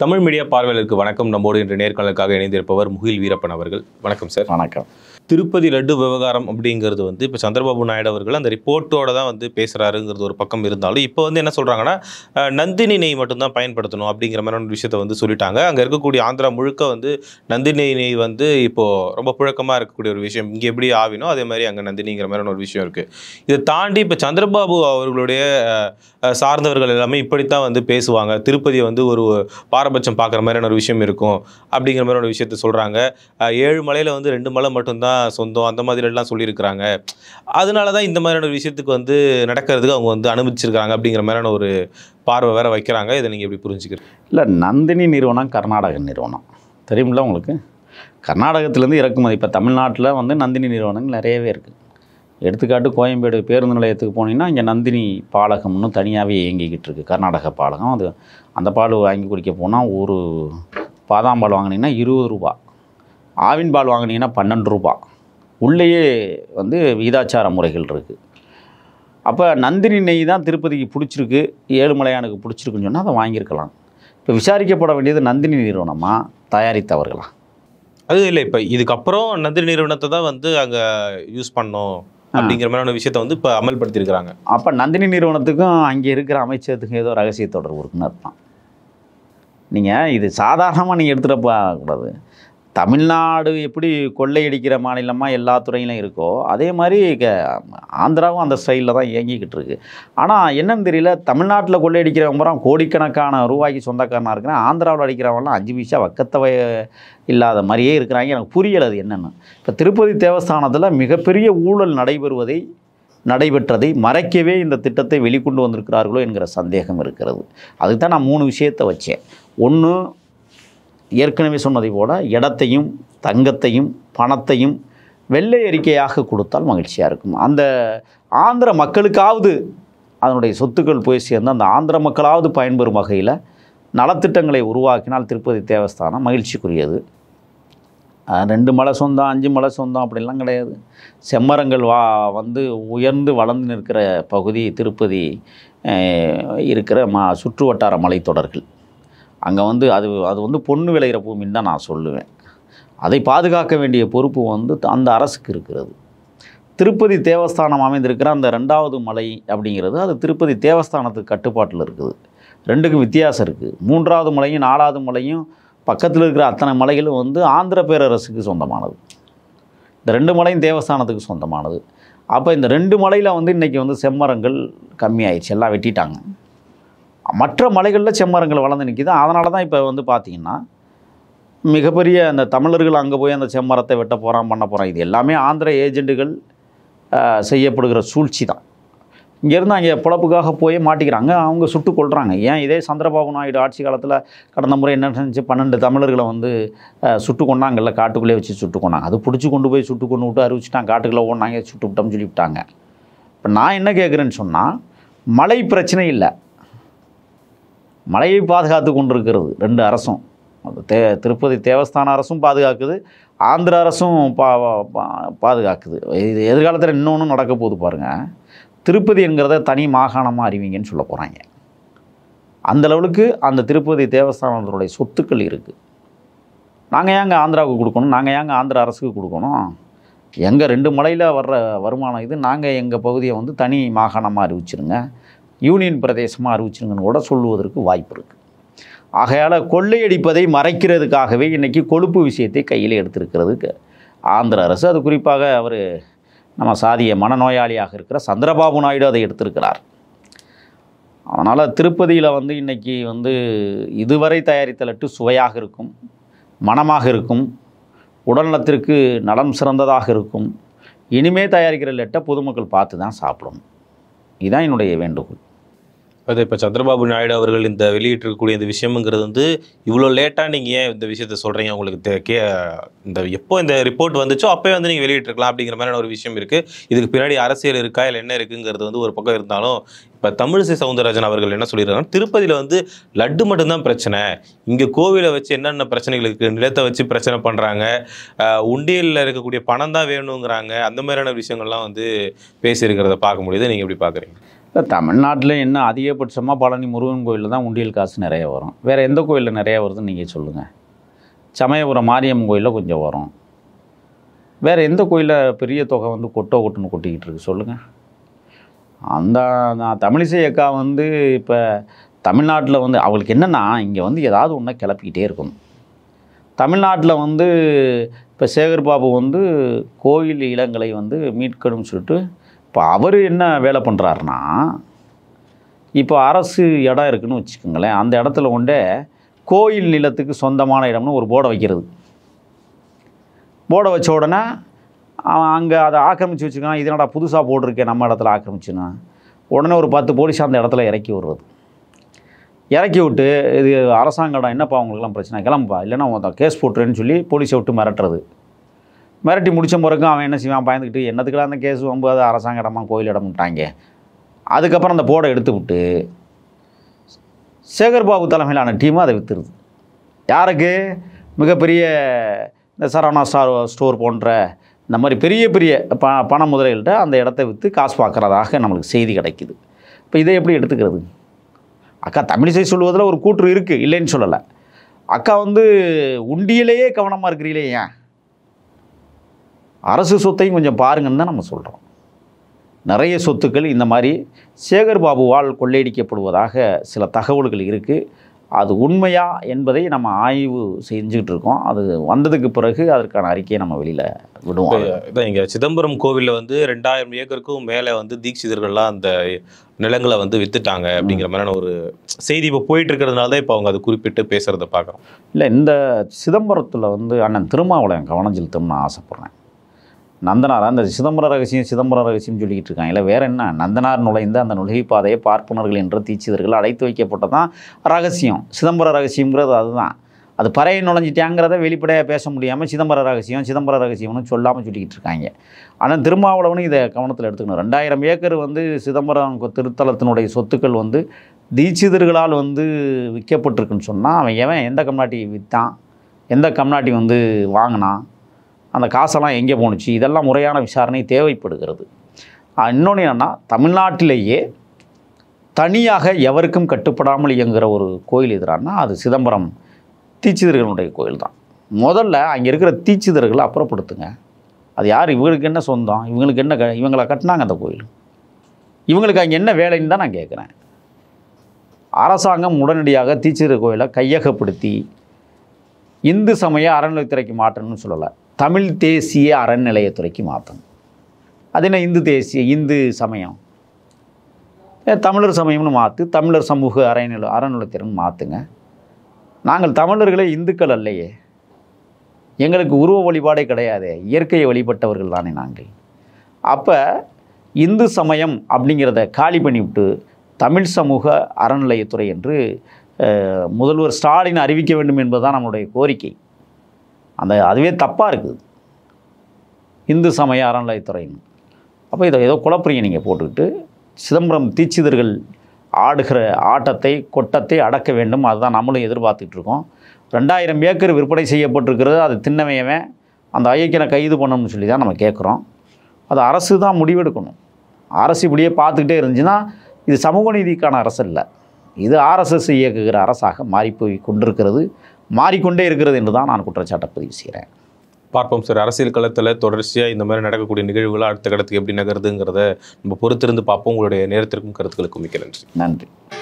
Tamil media பார்வையாளருக்கு வணக்கம் நம்மோடு இன்று நேர்காணலுக்காக இணைந்திருப்பவர் முகில் வீரப்பன் அவர்கள் வணக்கம் சார் வணக்கம் திருப்பதி லட்டு விவகாரம் அப்படிங்கிறது வந்து இப்போ சந்திரபாபு நாயுடு அவர்கள் அந்த ரிப்போர்ட்டோட தான் வந்து பேசுகிறாருங்கிறது ஒரு பக்கம் இருந்தாலும் இப்போ வந்து என்ன சொல்கிறாங்கன்னா நந்தினி நெய் மட்டும்தான் பயன்படுத்தணும் அப்படிங்கிற மாதிரியான விஷயத்த வந்து சொல்லிட்டாங்க அங்கே இருக்கக்கூடிய ஆந்திரா முழுக்க வந்து நந்தினி நெய் வந்து இப்போது ரொம்ப புழக்கமாக இருக்கக்கூடிய ஒரு விஷயம் இங்கே எப்படி ஆவினோ அதே மாதிரி அங்கே நந்தினிங்கிற மாதிரியான ஒரு விஷயம் இருக்குது இதை தாண்டி இப்போ சந்திரபாபு அவர்களுடைய சார்ந்தவர்கள் எல்லாமே இப்படித்தான் வந்து பேசுவாங்க திருப்பதியை வந்து ஒரு பாரபட்சம் பார்க்குற மாதிரியான ஒரு விஷயம் இருக்கும் அப்படிங்கிற மாதிரியான ஒரு விஷயத்த சொல்கிறாங்க ஏழு மலையில் வந்து ரெண்டு மலை மட்டும்தான் சொந்தம் அந்த மாதிரிலாம் சொல்லியிருக்கிறாங்க அதனால தான் இந்த மாதிரியான விஷயத்துக்கு வந்து நடக்கிறதுக்கு அவங்க வந்து அனுமதிச்சிருக்காங்க அப்படிங்கிற மாதிரியான ஒரு பார்வை வேறு வைக்கிறாங்க இதை நீங்கள் எப்படி புரிஞ்சுக்கிறீங்க இல்லை நந்தினி நிறுவனம் கர்நாடக நிறுவனம் தெரியுமில்ல உங்களுக்கு கர்நாடகத்துலேருந்து இறக்குமதி இப்போ தமிழ்நாட்டில் வந்து நந்தினி நிறுவனங்கள் நிறையவே இருக்குது எடுத்துக்காட்டு கோயம்பேடு பேருந்து நிலையத்துக்கு போனீங்கன்னா இங்கே நந்தினி பாலகம்னு தனியாகவே இயங்கிக்கிட்டு இருக்குது கர்நாடக பாலகம் அது அந்த பால் வாங்கி குடிக்க போனால் ஒரு பாதாம் பால் வாங்கினீங்கன்னா இருபது ரூபா ஆவின் பால் வாங்கினீங்கன்னா பன்னெண்டு ரூபா உள்ளேயே வந்து விகிதாச்சார முறைகள் இருக்குது அப்போ நந்தினி நெய் தான் திருப்பதிக்கு பிடிச்சிருக்கு ஏழுமலையானுக்கு பிடிச்சிருக்குன்னு சொன்னால் அதை வாங்கியிருக்கலாம் இப்போ விசாரிக்கப்பட வேண்டியது நந்தினி நிறுவனமாக தயாரித்தவர்களாம் அது இல்லை இப்போ இதுக்கப்புறம் நந்தினி நிறுவனத்தை தான் வந்து அங்கே யூஸ் பண்ணோம் அப்படிங்கிற மாதிரியான விஷயத்த வந்து இப்போ அமல்படுத்தியிருக்கிறாங்க அப்போ நந்தினி நிறுவனத்துக்கும் அங்கே இருக்கிற அமைச்சகத்துக்கும் ஏதோ ரகசிய தொடர்பு இருக்குன்னு அர்த்தம் நீங்கள் இது சாதாரணமாக நீங்கள் எடுத்துகிட்டு போகக்கூடாது தமிழ்நாடு எப்படி கொள்ளையடிக்கிற மாநிலமாக எல்லா துறையிலும் இருக்கோ அதே மாதிரி ஆந்திராவும் அந்த ஸ்டைலில் தான் இயங்கிக்கிட்டு இருக்குது ஆனால் என்னன்னு தெரியல தமிழ்நாட்டில் கொள்ளையடிக்கிறவங்க பூரா கோடிக்கணக்கான ரூபாய்க்கு சொந்தக்காரனாக இருக்கிறேன் ஆந்திராவில் அடிக்கிறவங்களாம் அஞ்சு பைசா வக்கத்தவை இல்லாத மாதிரியே இருக்கிறாங்க எனக்கு புரியலை அது என்னென்னு இப்போ திருப்பதி தேவஸ்தானத்தில் மிகப்பெரிய ஊழல் நடைபெறுவதை நடைபெற்றதை மறைக்கவே இந்த திட்டத்தை வெளிக்கொண்டு வந்திருக்கிறார்களோ என்கிற சந்தேகம் இருக்கிறது அதுக்கு தான் நான் மூணு விஷயத்தை வச்சேன் ஒன்று ஏற்கனவே சொன்னதை போல் இடத்தையும் தங்கத்தையும் பணத்தையும் வெள்ளை அறிக்கையாக கொடுத்தால் மகிழ்ச்சியாக இருக்கும் அந்த ஆந்திர மக்களுக்காவது அதனுடைய சொத்துக்கள் போய் சேர்ந்து அந்த ஆந்திர மக்களாவது பயன்பெறும் வகையில் நலத்திட்டங்களை உருவாக்கினால் திருப்பதி தேவஸ்தானம் மகிழ்ச்சிக்குரியது ரெண்டு மலை சொந்தம் அஞ்சு மலை சொந்தம் அப்படிலாம் கிடையாது செம்மரங்கள் வா வந்து உயர்ந்து வளர்ந்து நிற்கிற பகுதி திருப்பதி இருக்கிற மா சுற்று வட்டார மலைத்தொடர்கள் அங்கே வந்து அது அது வந்து பொண்ணு விளையிற பூமின்னு தான் நான் சொல்லுவேன் அதை பாதுகாக்க வேண்டிய பொறுப்பு வந்து அந்த அரசுக்கு இருக்கிறது திருப்பதி தேவஸ்தானம் அமைந்திருக்கிற அந்த ரெண்டாவது மலை அப்படிங்கிறது அது திருப்பதி தேவஸ்தானத்துக்கு கட்டுப்பாட்டில் இருக்குது ரெண்டுக்கும் வித்தியாசம் இருக்குது மூன்றாவது மலையும் நாலாவது மலையும் பக்கத்தில் இருக்கிற அத்தனை மலைகளும் வந்து ஆந்திர பேரரசுக்கு சொந்தமானது இந்த ரெண்டு மலையும் தேவஸ்தானத்துக்கு சொந்தமானது அப்போ இந்த ரெண்டு மலையில் வந்து இன்றைக்கி வந்து செம்மரங்கள் கம்மியாயிடுச்சு எல்லாம் வெட்டிட்டாங்க மற்ற மலைகளில் செம்மரங்கள் வளர்ந்து நிற்கிது அதனால தான் இப்போ வந்து பார்த்திங்கன்னா மிகப்பெரிய அந்த தமிழர்கள் அங்கே போய் அந்த செம்மரத்தை வெட்ட போகிறான் பண்ண போகிறான் இது எல்லாமே ஆந்திர ஏஜெண்ட்டுகள் செய்யப்படுகிற சூழ்ச்சி தான் இங்கேருந்து அங்கே பிழப்புக்காக போய் மாட்டிக்கிறாங்க அவங்க சுட்டு கொள்கிறாங்க ஏன் இதே சந்திரபாபு நாயுடு ஆட்சி காலத்தில் கடந்த முறை என்ன செஞ்சு பன்னெண்டு தமிழர்களை வந்து சுட்டு கொண்டாங்கல்ல காட்டுக்குள்ளே வச்சு சுட்டு கொண்டாங்க அது பிடிச்சி கொண்டு போய் சுட்டு கொண்டு விட்டு அறிவிச்சிட்டாங்க காட்டுக்குள்ளே ஓடினாங்க சுட்டு விட்டோம்னு சொல்லிவிட்டாங்க இப்போ நான் என்ன கேட்குறேன்னு சொன்னால் மழை பிரச்சனை இல்லை மலையை பாதுகாத்து கொண்டிருக்கிறது ரெண்டு அரசும் தே திருப்பதி தேவஸ்தான அரசும் பாதுகாக்குது ஆந்திர அரசும் பா பாதுகாக்குது இது எதிர்காலத்தில் இன்னொன்று நடக்க போகுது பாருங்கள் திருப்பதிங்கிறத தனி மாகாணமாக அறிவிங்கன்னு சொல்ல போகிறாங்க அந்தளவுக்கு அந்த திருப்பதி தேவஸ்தானத்தினுடைய சொத்துக்கள் இருக்குது நாங்கள் ஏங்க ஆந்திராவுக்கு கொடுக்கணும் நாங்கள் ஏங்க ஆந்திர அரசுக்கு கொடுக்கணும் எங்கள் ரெண்டு மலையில் வர்ற வருமானம் இது நாங்கள் எங்கள் பகுதியை வந்து தனி மாகாணமாக அறிவிச்சிருங்க யூனியன் பிரதேசமாக அறிவிச்சிருங்கன்னு கூட சொல்லுவதற்கு வாய்ப்பு இருக்குது ஆகையால் கொள்ளையடிப்பதை மறைக்கிறதுக்காகவே இன்றைக்கி கொழுப்பு விஷயத்தை கையில் எடுத்திருக்கிறது ஆந்திர அரசு அது குறிப்பாக அவர் நம்ம சாதிய மனநோயாளியாக இருக்கிற சந்திரபாபு நாயுடு அதை எடுத்திருக்கிறார் அதனால் திருப்பதியில் வந்து இன்றைக்கி வந்து இதுவரை தயாரித்த லட்டு சுவையாக இருக்கும் மனமாக இருக்கும் உடல்நலத்திற்கு நலம் சிறந்ததாக இருக்கும் இனிமே தயாரிக்கிற லெட்டை பொதுமக்கள் பார்த்து தான் சாப்பிடணும் இதுதான் என்னுடைய வேண்டுகோள் அது இப்போ சந்திரபாபு நாயுடு அவர்கள் இந்த வெளியிட்டிருக்கக்கூடிய இந்த விஷயமுங்கிறது வந்து இவ்வளோ லேட்டாக நீங்கள் ஏன் இந்த விஷயத்த சொல்கிறீங்க உங்களுக்கு கே இந்த எப்போ இந்த ரிப்போர்ட் வந்துச்சோ அப்போயே வந்து நீங்கள் வெளியிட்டிருக்கலாம் அப்படிங்கிற மாதிரியான ஒரு விஷயம் இருக்குது இதுக்கு பின்னாடி அரசியல் இருக்கா இல்லை என்ன இருக்குங்கிறது வந்து ஒரு பக்கம் இருந்தாலும் இப்போ தமிழிசை சவுந்தரராஜன் அவர்கள் என்ன சொல்லியிருக்காங்க திருப்பதியில் வந்து லட்டு மட்டும்தான் பிரச்சனை இங்கே கோவிலை வச்சு என்னென்ன பிரச்சனைகளுக்கு நிலத்தை வச்சு பிரச்சனை பண்ணுறாங்க உண்டியலில் இருக்கக்கூடிய பணம் தான் வேணுங்கிறாங்க அந்த மாதிரியான விஷயங்கள்லாம் வந்து பேசியிருக்கிறத பார்க்க முடியுது நீங்கள் எப்படி பார்க்குறீங்க இல்லை தமிழ்நாட்டில் என்ன அதிகபட்சமாக பழனி முருகன் கோயிலில் தான் உண்டியல் காசு நிறைய வரும் வேறு எந்த கோயிலில் நிறையா வருதுன்னு நீங்கள் சொல்லுங்கள் சமயபுரம் மாரியம்மன் கோயிலில் கொஞ்சம் வரும் வேறு எந்த கோயிலில் பெரிய தொகை வந்து கொட்டோ கொட்டுன்னு கொட்டிக்கிட்டு இருக்கு சொல்லுங்கள் அந்த நான் தமிழிசை அக்கா வந்து இப்போ தமிழ்நாட்டில் வந்து அவளுக்கு என்னென்னா இங்கே வந்து ஏதாவது ஒன்றா கிளப்பிக்கிட்டே இருக்கணும் தமிழ்நாட்டில் வந்து இப்போ சேகர்பாபு வந்து கோயில் இளங்களை வந்து மீட்கணும்னு சொல்லிட்டு இப்போ அவர் என்ன வேலை பண்ணுறாருனா இப்போ அரசு இடம் இருக்குதுன்னு வச்சுக்கோங்களேன் அந்த இடத்துல கொண்டே கோயில் நிலத்துக்கு சொந்தமான இடம்னு ஒரு போர்டை வைக்கிறது போர்டை வச்ச உடனே அவன் அங்கே அதை ஆக்கிரமித்து வச்சுருக்கான் இதனடா புதுசாக போட்டிருக்கேன் நம்ம இடத்துல ஆக்கிரமிச்சுன்னா உடனே ஒரு பத்து போலீஸ் அந்த இடத்துல இறக்கி விடுறது இறக்கி விட்டு இது அரசாங்கம் என்னப்பா அவங்களுக்குலாம் பிரச்சனை கிளம்புப்பா இல்லைன்னா கேஸ் போட்டுருன்னு சொல்லி போலீஸை விட்டு மிரட்டுறது மிரட்டி முடித்த பிறகு அவன் என்ன செய்வான் பயந்துக்கிட்டு என்னத்துக்கெல்லாம் அந்த கேஸ் வம்புகாது அரசாங்க இடமா கோயில் இடம்ட்டாங்க அதுக்கப்புறம் அந்த போடை எடுத்து விட்டு சேகர்பாபு தலைமையிலான டீம் அதை விற்றுருது யாருக்கு மிகப்பெரிய இந்த சரவணா ஸ்டார் ஸ்டோர் போன்ற இந்த மாதிரி பெரிய பெரிய ப பண முதலீட்ட அந்த இடத்த விற்று காசு பார்க்குறதாக நம்மளுக்கு செய்தி கிடைக்குது இப்போ இதை எப்படி எடுத்துக்கிறது அக்கா தமிழிசை சொல்வதில் ஒரு கூற்று இருக்குது இல்லைன்னு சொல்லலை அக்கா வந்து உண்டியிலேயே கவனமாக இருக்கிறீங்களே ஏன் அரசு சொத்தையும் கொஞ்சம் பாருங்கன்னு தான் நம்ம சொல்கிறோம் நிறைய சொத்துக்கள் இந்த மாதிரி சேகர் பாபுவால் கொள்ளையடிக்கப்படுவதாக சில தகவல்கள் இருக்குது அது உண்மையா என்பதை நம்ம ஆய்வு செஞ்சுக்கிட்டு இருக்கோம் அது வந்ததுக்கு பிறகு அதற்கான அறிக்கையை நம்ம வெளியில் விடுவோம் இதான் இங்கே சிதம்பரம் கோவிலில் வந்து ரெண்டாயிரம் ஏக்கருக்கும் மேலே வந்து தீட்சிதர்கள்லாம் அந்த நிலங்களை வந்து வித்துட்டாங்க அப்படிங்கிற மாதிரியான ஒரு செய்தி இப்போ போயிட்டு இருக்கிறதுனால தான் இப்போ அவங்க அது குறிப்பிட்டு பேசுகிறத பார்க்குறோம் இல்லை இந்த சிதம்பரத்தில் வந்து அண்ணன் திருமாவளையன் கவனம் செலுத்தணும்னு ஆசைப்பட்றேன் நந்தனார் அந்த சிதம்பர ரகசியம் சிதம்பர ரகசியம் சொல்லிக்கிட்டு இருக்காங்க இல்லை வேறு என்ன நந்தனார் நுழைந்த அந்த நுழைவு பாதையை பார்ப்பனர்கள் என்ற தீட்சிதர்கள் அடைத்து வைக்கப்பட்டதான் ரகசியம் சிதம்பர ரகசியங்கிறது அதுதான் அது பறையை நுழைஞ்சிட்டாங்கிறத வெளிப்படையாக பேச முடியாமல் சிதம்பர ரகசியம் சிதம்பர ரகசியம்னு சொல்லாமல் சொல்லிக்கிட்டு இருக்காங்க ஆனால் திருமாவளவனும் இதை கவனத்தில் எடுத்துக்கணும் ரெண்டாயிரம் ஏக்கர் வந்து சிதம்பரம் திருத்தலத்தினுடைய சொத்துக்கள் வந்து தீட்சிதர்களால் வந்து விற்கப்பட்டிருக்குன்னு சொன்னால் அவன் எவன் எந்த கம்நாட்டி விற்றான் எந்த கம்நாட்டி வந்து வாங்கினான் அந்த காசெல்லாம் எங்கே போணுச்சு இதெல்லாம் முறையான விசாரணை தேவைப்படுகிறது இன்னொன்று என்னென்னா தமிழ்நாட்டிலேயே தனியாக எவருக்கும் கட்டுப்படாமல் இயங்குகிற ஒரு கோயில் எதிரானா அது சிதம்பரம் தீச்சிதர்களுடைய கோயில் தான் முதல்ல அங்கே இருக்கிற தீச்சிதர்களை அப்புறப்படுத்துங்க அது யார் இவங்களுக்கு என்ன சொந்தம் இவங்களுக்கு என்ன இவங்களை கட்டினாங்க அந்த கோயில் இவங்களுக்கு அங்கே என்ன வேலைன்னு தான் நான் கேட்குறேன் அரசாங்கம் உடனடியாக தீச்சிதர் கோயிலை கையகப்படுத்தி இந்து சமய அறநிலைத்துறைக்கு மாற்றணும்னு சொல்லலை தமிழ் தேசிய அறநிலையத்துறைக்கு மாற்றணும் அது என்ன இந்து தேசிய இந்து சமயம் தமிழர் சமயம்னு மாற்று தமிழர் சமூக அறநில அறநிலையத்திறன் மாற்றுங்க நாங்கள் தமிழர்களே இந்துக்கள் அல்லையே எங்களுக்கு உருவ வழிபாடே கிடையாது இயற்கையை வழிபட்டவர்கள் தானே நாங்கள் அப்போ இந்து சமயம் அப்படிங்கிறத காலி பண்ணிவிட்டு தமிழ் சமூக அறநிலையத்துறை என்று முதல்வர் ஸ்டாலின் அறிவிக்க வேண்டும் என்பதுதான் நம்மளுடைய கோரிக்கை அந்த அதுவே தப்பாக இருக்குது இந்து சமய அறநிலையத்துறைன்னு அப்போ இதை ஏதோ குழப்பறீங்க நீங்கள் போட்டுக்கிட்டு சிதம்பரம் தீச்சிதர்கள் ஆடுகிற ஆட்டத்தை கொட்டத்தை அடக்க வேண்டும் அதுதான் நம்மளும் எதிர்பார்த்துட்ருக்கோம் ரெண்டாயிரம் ஏக்கர் விற்பனை செய்யப்பட்டிருக்கிறது அது தின்னமையவே அந்த ஐக்கியனை கைது பண்ணணும்னு சொல்லி தான் நம்ம கேட்குறோம் அது அரசு தான் முடிவெடுக்கணும் அரசு இப்படியே பார்த்துக்கிட்டே இருந்துச்சுன்னா இது சமூக நீதிக்கான அரசு இல்லை இது ஆர்எஸ்எஸ் இயக்குகிற அரசாக மாறிப்போய் கொண்டிருக்கிறது மாறிக்கொண்டே இருக்கிறது என்று தான் நான் குற்றச்சாட்டை பதிவு செய்கிறேன் பார்ப்போம் சார் அரசியல் களத்தில் தொடர்ச்சியாக இந்த மாதிரி நடக்கக்கூடிய நிகழ்வுகள் அடுத்த கடத்துக்கு எப்படி நகருதுங்கிறத நம்ம பொறுத்திருந்து பார்ப்போம் உங்களுடைய நேரத்திற்கும் கருத்துக்களுக்கும் மிக்க நன்றி நன்றி